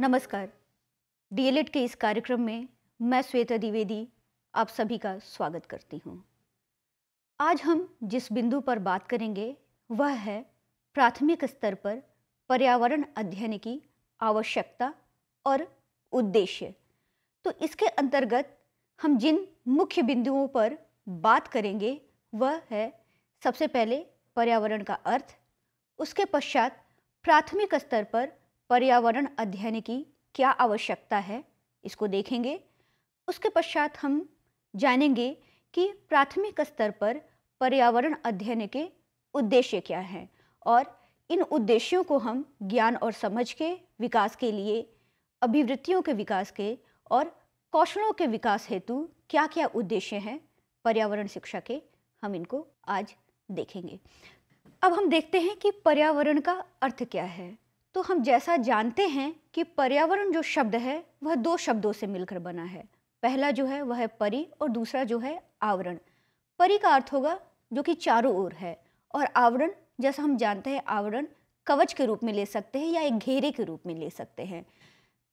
नमस्कार डीएलएड के इस कार्यक्रम में मैं श्वेता द्विवेदी आप सभी का स्वागत करती हूँ आज हम जिस बिंदु पर बात करेंगे वह है प्राथमिक स्तर पर पर्यावरण अध्ययन की आवश्यकता और उद्देश्य तो इसके अंतर्गत हम जिन मुख्य बिंदुओं पर बात करेंगे वह है सबसे पहले पर्यावरण का अर्थ उसके पश्चात प्राथमिक स्तर पर पर्यावरण अध्ययन की क्या आवश्यकता है इसको देखेंगे उसके पश्चात हम जानेंगे कि प्राथमिक स्तर पर पर्यावरण अध्ययन के उद्देश्य क्या हैं और इन उद्देश्यों को हम ज्ञान और समझ के विकास के लिए अभिवृत्तियों के विकास के और कौशलों के विकास हेतु क्या क्या उद्देश्य हैं पर्यावरण शिक्षा के हम इनको आज देखेंगे अब हम देखते हैं कि पर्यावरण का अर्थ क्या है तो हम जैसा जानते हैं कि पर्यावरण जो शब्द है वह दो शब्दों से मिलकर बना है पहला जो है वह है परी और दूसरा जो है आवरण परी का अर्थ होगा जो कि चारों ओर है और आवरण जैसा हम जानते हैं आवरण कवच के रूप में ले सकते हैं या एक घेरे के रूप में ले सकते हैं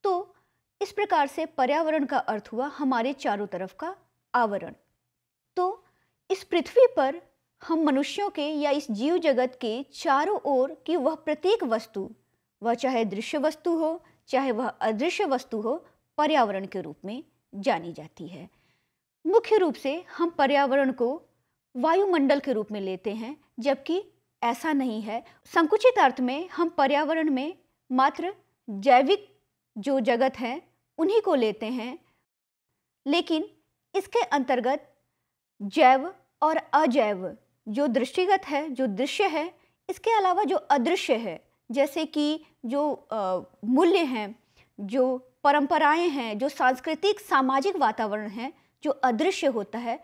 तो इस प्रकार से पर्यावरण का अर्थ हुआ हमारे चारों तरफ का आवरण तो इस पृथ्वी पर हम मनुष्यों के या इस जीव जगत के चारों ओर की वह प्रत्येक वस्तु वह चाहे दृश्य वस्तु हो चाहे वह अदृश्य वस्तु हो पर्यावरण के रूप में जानी जाती है मुख्य रूप से हम पर्यावरण को वायुमंडल के रूप में लेते हैं जबकि ऐसा नहीं है संकुचित अर्थ में हम पर्यावरण में मात्र जैविक जो जगत हैं उन्हीं को लेते हैं लेकिन इसके अंतर्गत जैव और अजैव जो दृष्टिगत है जो दृश्य है इसके अलावा जो अदृश्य है जैसे कि जो मूल्य हैं जो परंपराएं हैं जो सांस्कृतिक सामाजिक वातावरण है जो अदृश्य होता है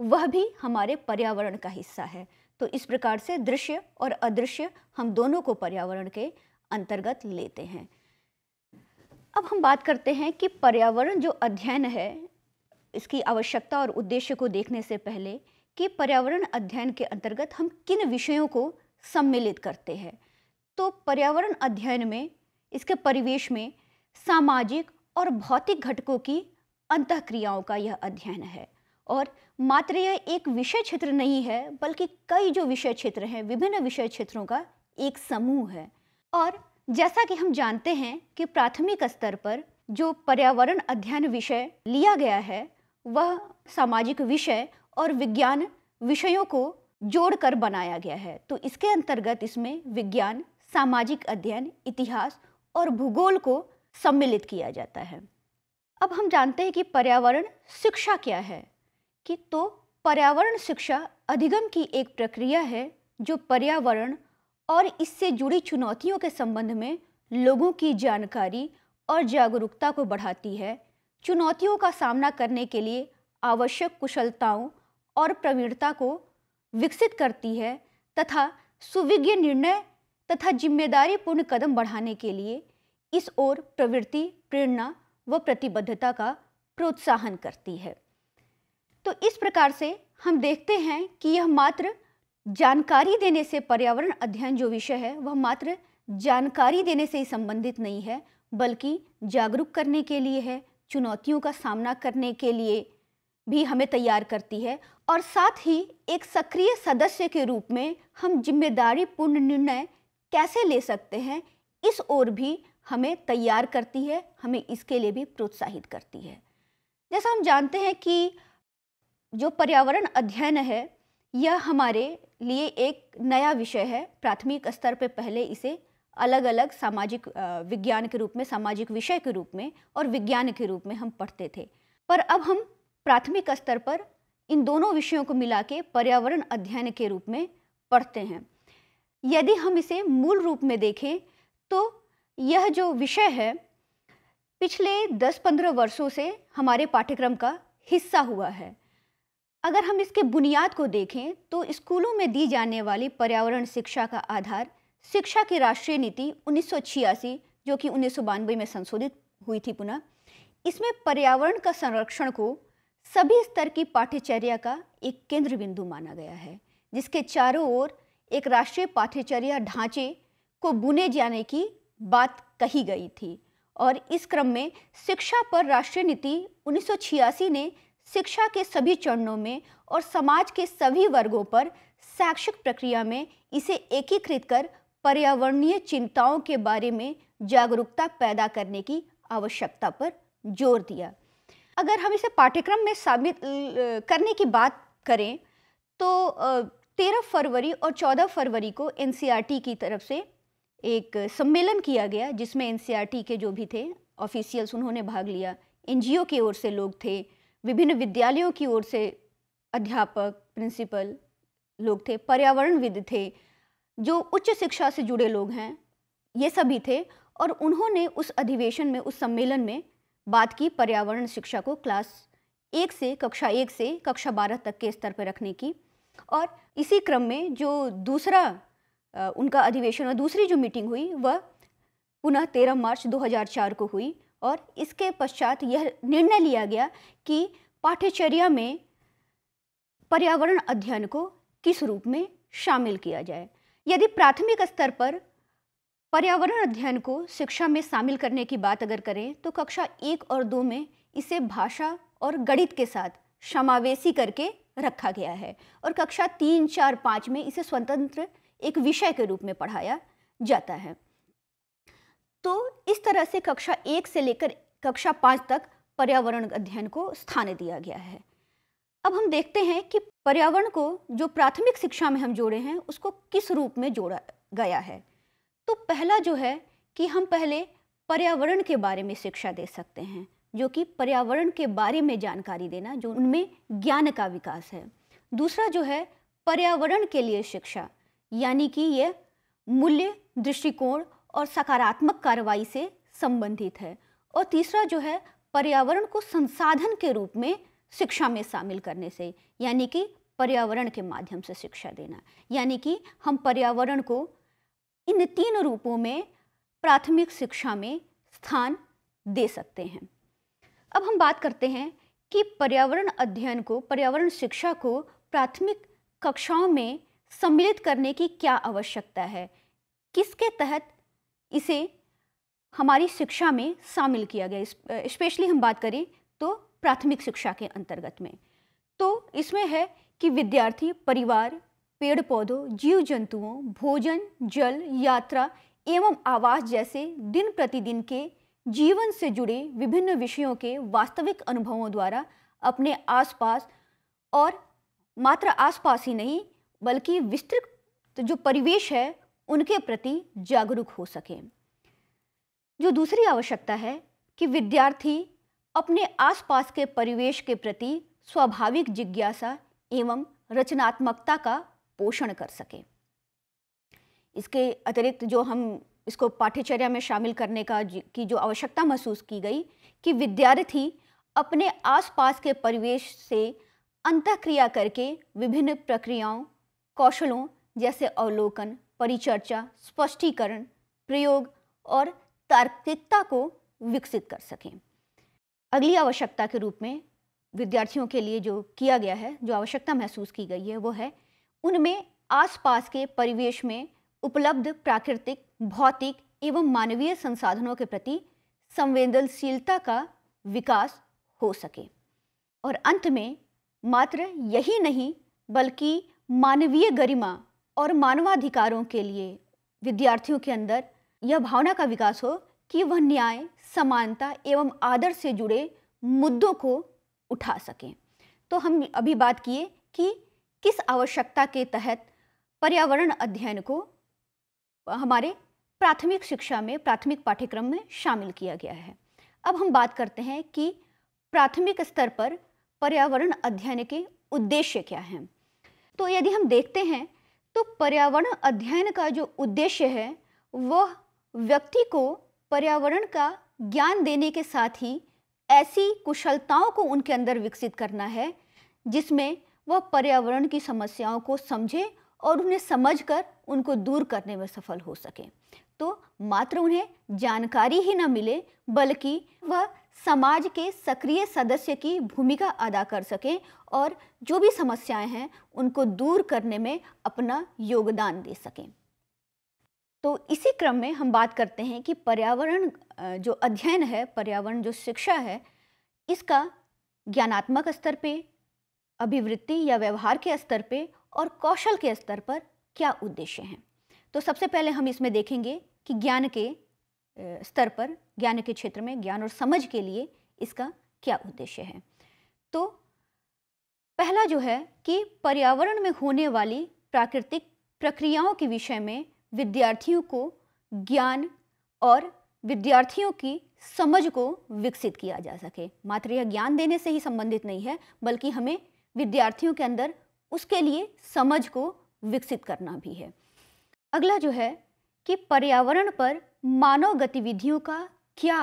वह भी हमारे पर्यावरण का हिस्सा है तो इस प्रकार से दृश्य और अदृश्य हम दोनों को पर्यावरण के अंतर्गत लेते हैं अब हम बात करते हैं कि पर्यावरण जो अध्ययन है इसकी आवश्यकता और उद्देश्य को देखने से पहले कि पर्यावरण अध्ययन के अंतर्गत हम किन विषयों को सम्मिलित करते हैं तो पर्यावरण अध्ययन में इसके परिवेश में सामाजिक और भौतिक घटकों की अंत क्रियाओं का यह अध्ययन है और मात्र यह एक विषय क्षेत्र नहीं है बल्कि कई जो विषय क्षेत्र हैं विभिन्न विषय क्षेत्रों का एक समूह है और जैसा कि हम जानते हैं कि प्राथमिक स्तर पर जो पर्यावरण अध्ययन विषय लिया गया है वह सामाजिक विषय और विज्ञान विषयों को जोड़कर बनाया गया है तो इसके अंतर्गत इसमें विज्ञान सामाजिक अध्ययन इतिहास और भूगोल को सम्मिलित किया जाता है अब हम जानते हैं कि पर्यावरण शिक्षा क्या है कि तो पर्यावरण शिक्षा अधिगम की एक प्रक्रिया है जो पर्यावरण और इससे जुड़ी चुनौतियों के संबंध में लोगों की जानकारी और जागरूकता को बढ़ाती है चुनौतियों का सामना करने के लिए आवश्यक कुशलताओं और प्रवीणता को विकसित करती है तथा सुविज्ञ निर्णय तथा जिम्मेदारी पूर्ण कदम बढ़ाने के लिए इस ओर प्रवृत्ति प्रेरणा व प्रतिबद्धता का प्रोत्साहन करती है तो इस प्रकार से हम देखते हैं कि यह मात्र जानकारी देने से पर्यावरण अध्ययन जो विषय है वह मात्र जानकारी देने से ही संबंधित नहीं है बल्कि जागरूक करने के लिए है चुनौतियों का सामना करने के लिए भी हमें तैयार करती है और साथ ही एक सक्रिय सदस्य के रूप में हम जिम्मेदारी पूर्ण निर्णय कैसे ले सकते हैं इस ओर भी हमें तैयार करती है हमें इसके लिए भी प्रोत्साहित करती है जैसा हम जानते हैं कि जो पर्यावरण अध्ययन है यह हमारे लिए एक नया विषय है प्राथमिक स्तर पर पहले इसे अलग अलग सामाजिक विज्ञान के रूप में सामाजिक विषय के रूप में और विज्ञान के रूप में हम पढ़ते थे पर अब हम प्राथमिक स्तर पर इन दोनों विषयों को मिला के पर्यावरण अध्ययन के रूप में पढ़ते हैं यदि हम इसे मूल रूप में देखें तो यह जो विषय है पिछले 10-15 वर्षों से हमारे पाठ्यक्रम का हिस्सा हुआ है अगर हम इसके बुनियाद को देखें तो स्कूलों में दी जाने वाली पर्यावरण शिक्षा का आधार शिक्षा की राष्ट्रीय नीति उन्नीस जो कि उन्नीस में संशोधित हुई थी पुनः इसमें पर्यावरण का संरक्षण को सभी स्तर की पाठ्यचर्या का एक केंद्र बिंदु माना गया है जिसके चारों ओर एक राष्ट्रीय पाठ्यचर्या ढांचे को बुने जाने की बात कही गई थी और इस क्रम में शिक्षा पर राष्ट्रीय नीति 1986 ने शिक्षा के सभी चरणों में और समाज के सभी वर्गों पर शैक्षिक प्रक्रिया में इसे एकीकृत कर पर्यावरणीय चिंताओं के बारे में जागरूकता पैदा करने की आवश्यकता पर जोर दिया अगर हम इसे पाठ्यक्रम में शामिल करने की बात करें तो तेरह फरवरी और चौदह फरवरी को एन e की तरफ से एक सम्मेलन किया गया जिसमें एन e के जो भी थे ऑफिशियल्स उन्होंने भाग लिया एन की ओर से लोग थे विभिन्न विद्यालयों की ओर से अध्यापक प्रिंसिपल लोग थे पर्यावरणविद थे जो उच्च शिक्षा से जुड़े लोग हैं ये सभी थे और उन्होंने उस अधिवेशन में उस सम्मेलन में बात की पर्यावरण शिक्षा को क्लास एक से कक्षा एक से कक्षा बारह तक के स्तर पर रखने की और इसी क्रम में जो दूसरा उनका अधिवेशन और दूसरी जो मीटिंग हुई वह पुनः 13 मार्च 2004 को हुई और इसके पश्चात यह निर्णय लिया गया कि पाठ्यचर्या में पर्यावरण अध्ययन को किस रूप में शामिल किया जाए यदि प्राथमिक स्तर पर पर्यावरण अध्ययन को शिक्षा में शामिल करने की बात अगर करें तो कक्षा एक और दो में इसे भाषा और गणित के साथ समावेशी करके रखा गया है और कक्षा तीन चार पाँच में इसे स्वतंत्र एक विषय के रूप में पढ़ाया जाता है तो इस तरह से कक्षा एक से लेकर कक्षा पाँच तक पर्यावरण अध्ययन को स्थान दिया गया है अब हम देखते हैं कि पर्यावरण को जो प्राथमिक शिक्षा में हम जोड़े हैं उसको किस रूप में जोड़ा गया है तो पहला जो है कि हम पहले पर्यावरण के बारे में शिक्षा दे सकते हैं जो कि पर्यावरण के बारे में जानकारी देना जो उनमें ज्ञान का विकास है दूसरा जो है पर्यावरण के लिए शिक्षा यानी कि यह मूल्य दृष्टिकोण और सकारात्मक कार्रवाई से संबंधित है और तीसरा जो है पर्यावरण को संसाधन के रूप में शिक्षा में शामिल करने से यानी कि पर्यावरण के माध्यम से शिक्षा देना यानी कि हम पर्यावरण को इन तीन रूपों में प्राथमिक शिक्षा में स्थान दे सकते हैं अब हम बात करते हैं कि पर्यावरण अध्ययन को पर्यावरण शिक्षा को प्राथमिक कक्षाओं में सम्मिलित करने की क्या आवश्यकता है किसके तहत इसे हमारी शिक्षा में शामिल किया गया स्पेशली हम बात करें तो प्राथमिक शिक्षा के अंतर्गत में तो इसमें है कि विद्यार्थी परिवार पेड़ पौधों जीव जंतुओं भोजन जल यात्रा एवं आवास जैसे दिन प्रतिदिन के जीवन से जुड़े विभिन्न विषयों के वास्तविक अनुभवों द्वारा अपने आसपास और मात्र आसपास ही नहीं बल्कि विस्तृत जो परिवेश है उनके प्रति जागरूक हो सके जो दूसरी आवश्यकता है कि विद्यार्थी अपने आसपास के परिवेश के प्रति स्वाभाविक जिज्ञासा एवं रचनात्मकता का पोषण कर सके इसके अतिरिक्त जो हम इसको पाठ्यचर्या में शामिल करने का की जो आवश्यकता महसूस की गई कि विद्यार्थी अपने आसपास के परिवेश से अंतक्रिया करके विभिन्न प्रक्रियाओं कौशलों जैसे अवलोकन परिचर्चा स्पष्टीकरण प्रयोग और तार्किकता को विकसित कर सकें अगली आवश्यकता के रूप में विद्यार्थियों के लिए जो किया गया है जो आवश्यकता महसूस की गई है वो है उनमें आसपास के परिवेश में उपलब्ध प्राकृतिक भौतिक एवं मानवीय संसाधनों के प्रति संवेदनशीलता का विकास हो सके और अंत में मात्र यही नहीं बल्कि मानवीय गरिमा और मानवाधिकारों के लिए विद्यार्थियों के अंदर यह भावना का विकास हो कि वह न्याय समानता एवं आदर से जुड़े मुद्दों को उठा सकें तो हम अभी बात किए कि किस आवश्यकता के तहत पर्यावरण अध्ययन को हमारे प्राथमिक शिक्षा में प्राथमिक पाठ्यक्रम में शामिल किया गया है अब हम बात करते हैं कि प्राथमिक स्तर पर पर्यावरण अध्ययन के उद्देश्य क्या हैं तो यदि हम देखते हैं तो पर्यावरण अध्ययन का जो उद्देश्य है वह व्यक्ति को पर्यावरण का ज्ञान देने के साथ ही ऐसी कुशलताओं को उनके अंदर विकसित करना है जिसमें वह पर्यावरण की समस्याओं को समझे और उन्हें समझकर उनको दूर करने में सफल हो सकें तो मात्र उन्हें जानकारी ही न मिले बल्कि वह समाज के सक्रिय सदस्य की भूमिका अदा कर सकें और जो भी समस्याएं हैं उनको दूर करने में अपना योगदान दे सकें तो इसी क्रम में हम बात करते हैं कि पर्यावरण जो अध्ययन है पर्यावरण जो शिक्षा है इसका ज्ञानात्मक स्तर पे अभिवृत्ति या व्यवहार के स्तर पे और कौशल के स्तर पर क्या उद्देश्य हैं तो सबसे पहले हम इसमें देखेंगे कि ज्ञान के स्तर पर ज्ञान के क्षेत्र में ज्ञान और समझ के लिए इसका क्या उद्देश्य है तो पहला जो है कि पर्यावरण में होने वाली प्राकृतिक प्रक्रियाओं के विषय में विद्यार्थियों को ज्ञान और विद्यार्थियों की समझ को विकसित किया जा सके मात्र यह ज्ञान देने से ही संबंधित नहीं है बल्कि हमें विद्यार्थियों के अंदर उसके लिए समझ को विकसित करना भी है अगला जो है कि पर्यावरण पर मानव गतिविधियों का क्या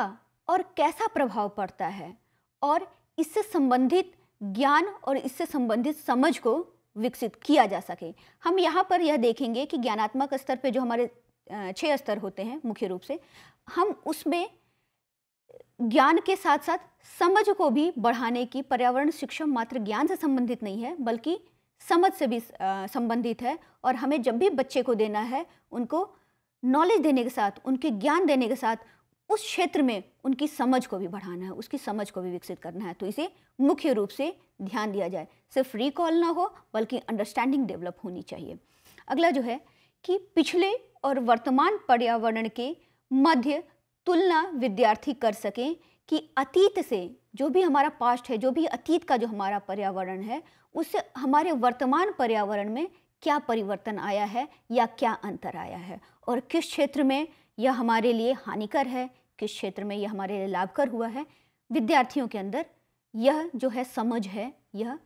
और कैसा प्रभाव पड़ता है और इससे संबंधित ज्ञान और इससे संबंधित समझ को विकसित किया जा सके हम यहाँ पर यह देखेंगे कि ज्ञानात्मक स्तर पे जो हमारे छः स्तर होते हैं मुख्य रूप से हम उसमें ज्ञान के साथ साथ समझ को भी बढ़ाने की पर्यावरण शिक्षा मात्र ज्ञान से संबंधित नहीं है बल्कि समझ से भी संबंधित है और हमें जब भी बच्चे को देना है उनको नॉलेज देने के साथ उनके ज्ञान देने के साथ उस क्षेत्र में उनकी समझ को भी बढ़ाना है उसकी समझ को भी विकसित करना है तो इसे मुख्य रूप से ध्यान दिया जाए सिर्फ रिकॉल ना हो बल्कि अंडरस्टैंडिंग डेवलप होनी चाहिए अगला जो है कि पिछले और वर्तमान पर्यावरण के मध्य तुलना विद्यार्थी कर सकें कि अतीत से जो भी हमारा पास्ट है जो भी अतीत का जो हमारा पर्यावरण है उससे हमारे वर्तमान पर्यावरण में क्या परिवर्तन आया है या क्या अंतर आया है और किस क्षेत्र में यह हमारे लिए हानिकर है किस क्षेत्र में यह हमारे लिए लाभकर हुआ है विद्यार्थियों के अंदर यह जो है समझ है यह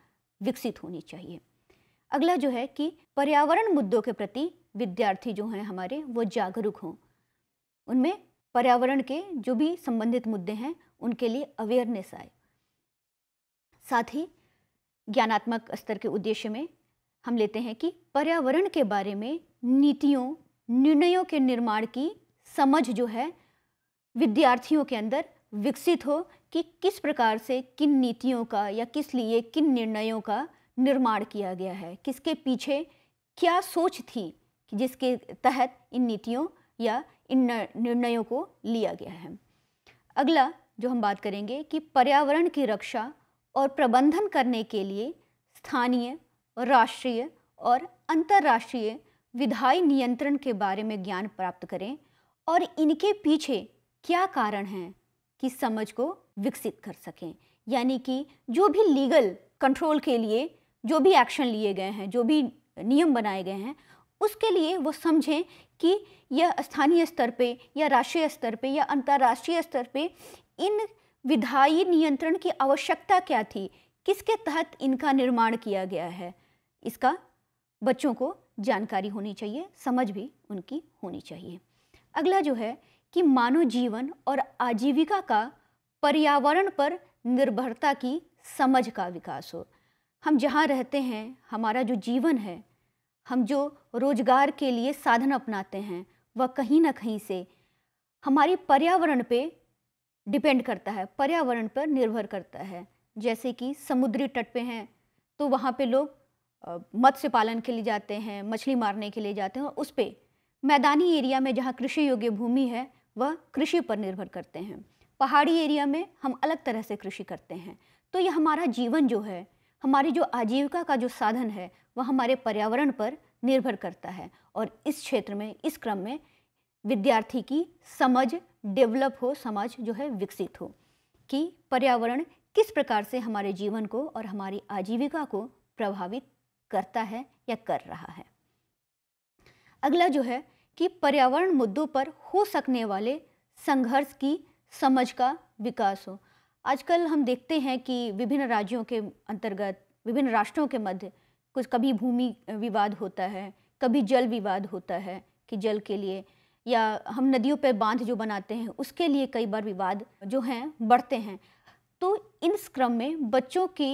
विकसित होनी चाहिए अगला जो है कि पर्यावरण मुद्दों के प्रति विद्यार्थी जो हैं हमारे वो जागरूक हों उनमें पर्यावरण के जो भी संबंधित मुद्दे हैं उनके लिए अवेयरनेस आए साथ ही ज्ञानात्मक स्तर के उद्देश्य में हम लेते हैं कि पर्यावरण के बारे में नीतियों निर्णयों के निर्माण की समझ जो है विद्यार्थियों के अंदर विकसित हो कि किस प्रकार से किन नीतियों का या किस लिए किन निर्णयों का निर्माण किया गया है किसके पीछे क्या सोच थी कि जिसके तहत इन नीतियों या इन निर्णयों को लिया गया है अगला जो हम बात करेंगे कि पर्यावरण की रक्षा और प्रबंधन करने के लिए स्थानीय राष्ट्रीय और अंतर्राष्ट्रीय विधायी नियंत्रण के बारे में ज्ञान प्राप्त करें और इनके पीछे क्या कारण हैं कि समझ को विकसित कर सकें यानी कि जो भी लीगल कंट्रोल के लिए जो भी एक्शन लिए गए हैं जो भी नियम बनाए गए हैं उसके लिए वो समझें कि यह स्थानीय स्तर पे या राष्ट्रीय स्तर पे या अंतर्राष्ट्रीय स्तर पे इन विधायी नियंत्रण की आवश्यकता क्या थी किसके तहत इनका निर्माण किया गया है इसका बच्चों को जानकारी होनी चाहिए समझ भी उनकी होनी चाहिए अगला जो है कि मानव जीवन और आजीविका का पर्यावरण पर निर्भरता की समझ का विकास हो हम जहाँ रहते हैं हमारा जो जीवन है हम जो रोजगार के लिए साधन अपनाते हैं वह कहीं ना कहीं से हमारे पर्यावरण पे डिपेंड करता है पर्यावरण पर निर्भर करता है जैसे कि समुद्री तट पे हैं तो वहाँ पे लोग मत्स्य पालन के लिए जाते हैं मछली मारने के लिए जाते हैं उस पर मैदानी एरिया में जहाँ कृषि योग्य भूमि है वह कृषि पर निर्भर करते हैं पहाड़ी एरिया में हम अलग तरह से कृषि करते हैं तो यह हमारा जीवन जो है हमारी जो आजीविका का जो साधन है वह हमारे पर्यावरण पर निर्भर करता है और इस क्षेत्र में इस क्रम में विद्यार्थी की समझ डेवलप हो समाज जो है विकसित हो कि पर्यावरण किस प्रकार से हमारे जीवन को और हमारी आजीविका को प्रभावित करता है या कर रहा है अगला जो है कि पर्यावरण मुद्दों पर हो सकने वाले संघर्ष की समझ का विकास हो आजकल हम देखते हैं कि विभिन्न राज्यों के अंतर्गत विभिन्न राष्ट्रों के मध्य कुछ कभी भूमि विवाद होता है कभी जल विवाद होता है कि जल के लिए या हम नदियों पर बांध जो बनाते हैं उसके लिए कई बार विवाद जो हैं बढ़ते हैं तो इन क्रम में बच्चों की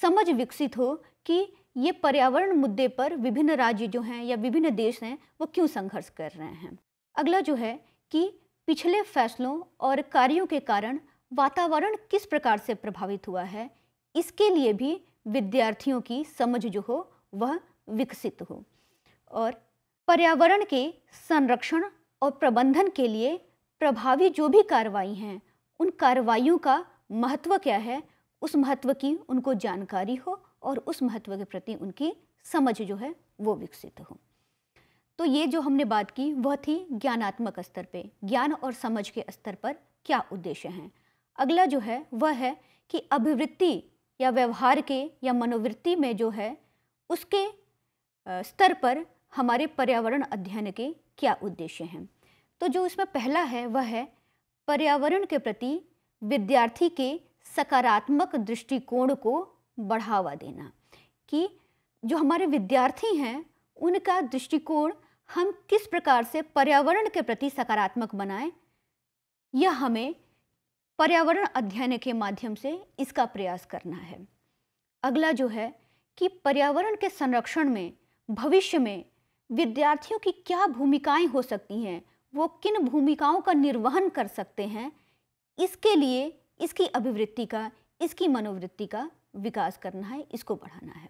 समझ विकसित हो कि ये पर्यावरण मुद्दे पर विभिन्न राज्य जो हैं या विभिन्न देश हैं वो क्यों संघर्ष कर रहे हैं अगला जो है कि पिछले फैसलों और कार्यों के कारण वातावरण किस प्रकार से प्रभावित हुआ है इसके लिए भी विद्यार्थियों की समझ जो हो वह विकसित हो और पर्यावरण के संरक्षण और प्रबंधन के लिए प्रभावी जो भी कार्रवाई हैं उन कार्रवाइयों का महत्व क्या है उस महत्व की उनको जानकारी हो और उस महत्व के प्रति उनकी समझ जो है वो विकसित हो तो ये जो हमने बात की वह थी ज्ञानात्मक स्तर पे ज्ञान और समझ के स्तर पर क्या उद्देश्य हैं अगला जो है वह है कि अभिवृत्ति या व्यवहार के या मनोवृत्ति में जो है उसके स्तर पर हमारे पर्यावरण अध्ययन के क्या उद्देश्य हैं तो जो इसमें पहला है वह है पर्यावरण के प्रति विद्यार्थी के सकारात्मक दृष्टिकोण को बढ़ावा देना कि जो हमारे विद्यार्थी हैं उनका दृष्टिकोण हम किस प्रकार से पर्यावरण के प्रति सकारात्मक बनाएं यह हमें पर्यावरण अध्ययन के माध्यम से इसका प्रयास करना है अगला जो है कि पर्यावरण के संरक्षण में भविष्य में विद्यार्थियों की क्या भूमिकाएं हो सकती हैं वो किन भूमिकाओं का निर्वहन कर सकते हैं इसके लिए इसकी अभिवृत्ति का इसकी मनोवृत्ति का विकास करना है इसको बढ़ाना है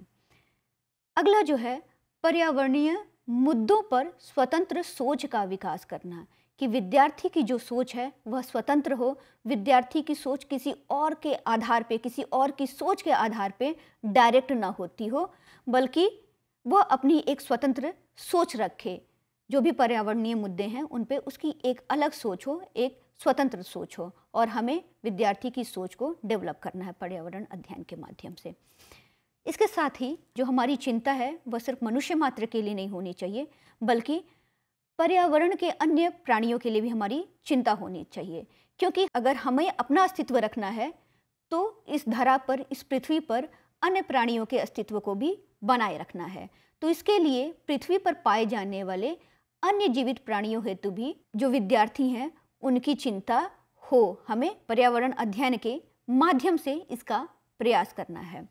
अगला जो है पर्यावरणीय मुद्दों पर स्वतंत्र सोच का विकास करना कि विद्यार्थी की जो सोच है वह स्वतंत्र हो विद्यार्थी की सोच किसी और के आधार पे किसी और की सोच के आधार पे डायरेक्ट ना होती हो बल्कि वह अपनी एक स्वतंत्र सोच रखे जो भी पर्यावरणीय मुद्दे हैं उन पे उसकी एक अलग सोच हो एक स्वतंत्र सोच हो और हमें विद्यार्थी की सोच को डेवलप करना है पर्यावरण अध्ययन के माध्यम से इसके साथ ही जो हमारी चिंता है वह सिर्फ मनुष्य मात्र के लिए नहीं होनी चाहिए बल्कि पर्यावरण के अन्य प्राणियों के लिए भी हमारी चिंता होनी चाहिए क्योंकि अगर हमें अपना अस्तित्व रखना है तो इस धरा पर इस पृथ्वी पर अन्य प्राणियों के अस्तित्व को भी बनाए रखना है तो इसके लिए पृथ्वी पर पाए जाने वाले अन्य जीवित प्राणियों हेतु भी जो विद्यार्थी हैं उनकी चिंता हो हमें पर्यावरण अध्ययन के माध्यम से इसका प्रयास करना है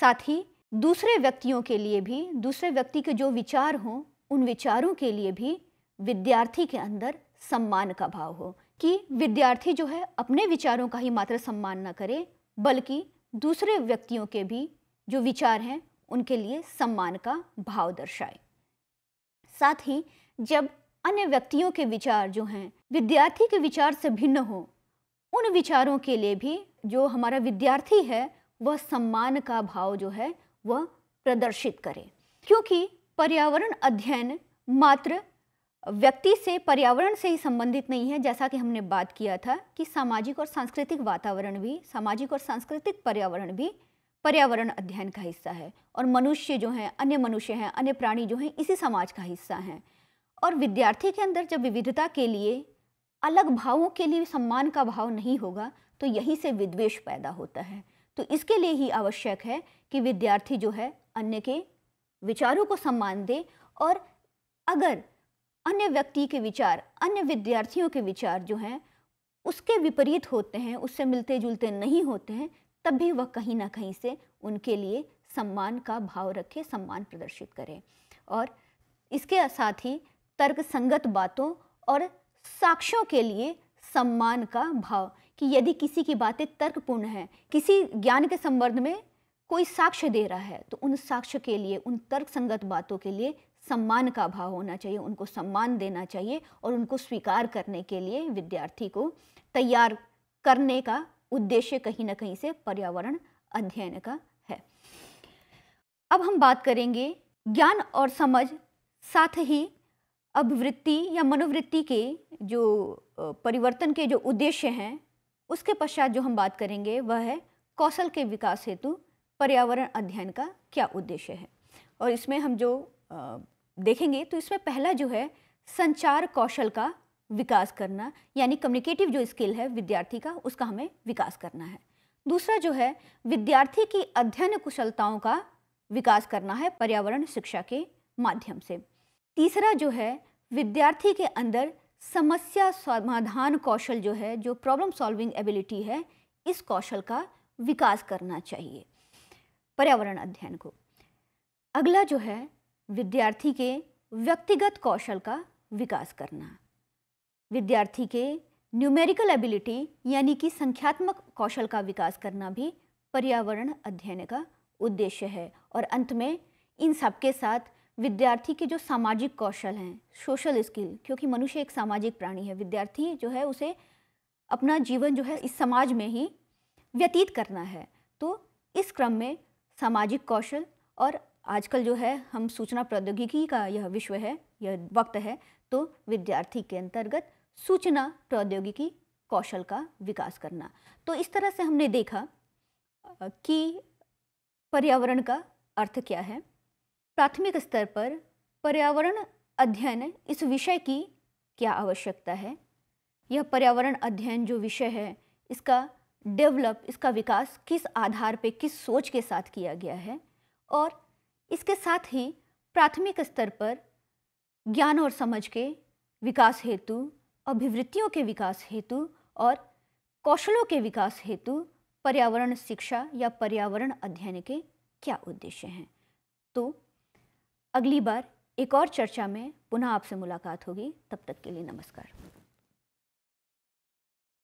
साथ ही दूसरे व्यक्तियों के लिए भी दूसरे व्यक्ति के जो विचार हों उन विचारों के लिए भी विद्यार्थी के अंदर सम्मान का भाव हो कि विद्यार्थी जो है अपने विचारों का ही मात्र सम्मान न करे बल्कि दूसरे व्यक्तियों के भी जो विचार हैं उनके लिए सम्मान का भाव दर्शाए साथ ही जब अन्य व्यक्तियों के विचार जो हैं विद्यार्थी के विचार से भिन्न हो उन विचारों के लिए भी जो हमारा विद्यार्थी है वह सम्मान का भाव जो है वह प्रदर्शित करे क्योंकि पर्यावरण अध्ययन मात्र व्यक्ति से पर्यावरण से ही संबंधित नहीं है जैसा कि हमने बात किया था कि सामाजिक और सांस्कृतिक वातावरण भी सामाजिक और सांस्कृतिक पर्यावरण भी पर्यावरण अध्ययन का हिस्सा है और मनुष्य जो हैं अन्य मनुष्य हैं अन्य प्राणी जो हैं इसी समाज का हिस्सा हैं और विद्यार्थी के अंदर जब विविधता के लिए अलग भावों के लिए सम्मान का भाव नहीं होगा तो यहीं से विद्वेष पैदा होता है तो इसके लिए ही आवश्यक है कि विद्यार्थी जो है अन्य के विचारों को सम्मान दे और अगर अन्य व्यक्ति के विचार अन्य विद्यार्थियों के विचार जो हैं उसके विपरीत होते हैं उससे मिलते जुलते नहीं होते हैं तब भी वह कहीं ना कहीं से उनके लिए सम्मान का भाव रखे सम्मान प्रदर्शित करें और इसके साथ ही तर्क संगत बातों और साक्ष्यों के लिए सम्मान का भाव कि यदि किसी की बातें तर्कपूर्ण हैं किसी ज्ञान के संबंध में कोई साक्ष्य दे रहा है तो उन साक्ष्य के लिए उन तर्क संगत बातों के लिए सम्मान का अभाव होना चाहिए उनको सम्मान देना चाहिए और उनको स्वीकार करने के लिए विद्यार्थी को तैयार करने का उद्देश्य कहीं ना कहीं से पर्यावरण अध्ययन का है अब हम बात करेंगे ज्ञान और समझ साथ ही अभिवृत्ति या मनोवृत्ति के जो परिवर्तन के जो उद्देश्य हैं उसके पश्चात जो हम बात करेंगे वह है कौशल के विकास हेतु पर्यावरण अध्ययन का क्या उद्देश्य है और इसमें हम जो देखेंगे तो इसमें पहला जो है संचार कौशल का विकास करना यानी कम्युनिकेटिव जो स्किल है विद्यार्थी का उसका हमें विकास करना है दूसरा जो है विद्यार्थी की अध्ययन कुशलताओं का विकास करना है पर्यावरण शिक्षा के माध्यम से तीसरा जो है विद्यार्थी के अंदर समस्या समाधान कौशल जो है जो प्रॉब्लम सॉल्विंग एबिलिटी है इस कौशल का विकास करना चाहिए पर्यावरण अध्ययन को अगला जो है विद्यार्थी के व्यक्तिगत कौशल का विकास करना विद्यार्थी के न्यूमेरिकल एबिलिटी यानी कि संख्यात्मक कौशल का विकास करना भी पर्यावरण अध्ययन का उद्देश्य है और अंत में इन सबके साथ विद्यार्थी के जो सामाजिक कौशल हैं सोशल स्किल क्योंकि मनुष्य एक सामाजिक प्राणी है विद्यार्थी जो है उसे अपना जीवन जो है इस समाज में ही व्यतीत करना है तो इस क्रम में सामाजिक कौशल और आजकल जो है हम सूचना प्रौद्योगिकी का यह विश्व है यह वक्त है तो विद्यार्थी के अंतर्गत सूचना प्रौद्योगिकी कौशल का विकास करना तो इस तरह से हमने देखा कि पर्यावरण का अर्थ क्या है प्राथमिक स्तर पर पर्यावरण अध्ययन इस विषय की क्या आवश्यकता है यह पर्यावरण अध्ययन जो विषय है इसका डेवलप इसका विकास किस आधार पर किस सोच के साथ किया गया है और इसके साथ ही प्राथमिक स्तर पर ज्ञान और समझ के विकास हेतु अभिवृत्तियों के विकास हेतु और कौशलों के विकास हेतु पर्यावरण शिक्षा या पर्यावरण अध्ययन के क्या उद्देश्य हैं तो अगली बार एक और चर्चा में पुनः आपसे मुलाकात होगी तब तक के लिए नमस्कार